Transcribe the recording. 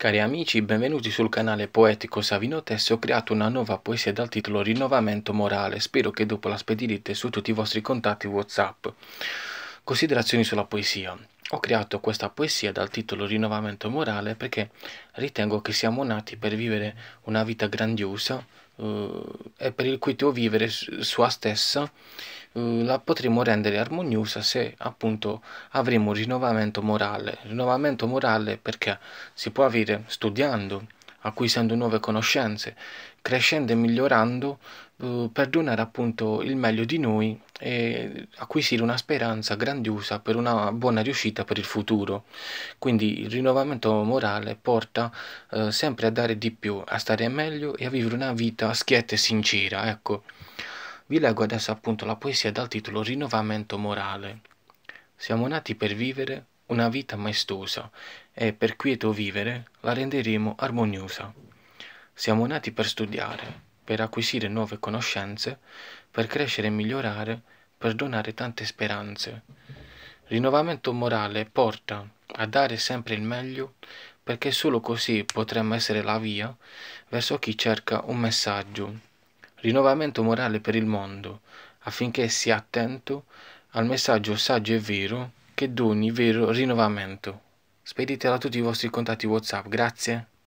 Cari amici, benvenuti sul canale poetico Savino Tesso, ho creato una nuova poesia dal titolo Rinnovamento morale, spero che dopo la spedirete su tutti i vostri contatti Whatsapp. Considerazioni sulla poesia. Ho creato questa poesia dal titolo Rinnovamento morale perché ritengo che siamo nati per vivere una vita grandiosa eh, e per il cui tuo vivere sua stessa eh, la potremo rendere armoniosa se appunto avremo rinnovamento morale. Rinnovamento morale perché si può avere studiando, acquisendo nuove conoscenze, crescendo e migliorando eh, per donare appunto il meglio di noi e acquisire una speranza grandiosa per una buona riuscita per il futuro. Quindi il rinnovamento morale porta eh, sempre a dare di più, a stare meglio e a vivere una vita schietta e sincera, ecco. Vi leggo adesso appunto la poesia dal titolo Rinnovamento morale. Siamo nati per vivere una vita maestosa e per quieto vivere la renderemo armoniosa. Siamo nati per studiare, per acquisire nuove conoscenze, per crescere e migliorare, per donare tante speranze. Rinnovamento morale porta a dare sempre il meglio perché solo così potremmo essere la via verso chi cerca un messaggio rinnovamento morale per il mondo, affinché sia attento al messaggio saggio e vero che doni vero rinnovamento. Speditela a tutti i vostri contatti WhatsApp, grazie.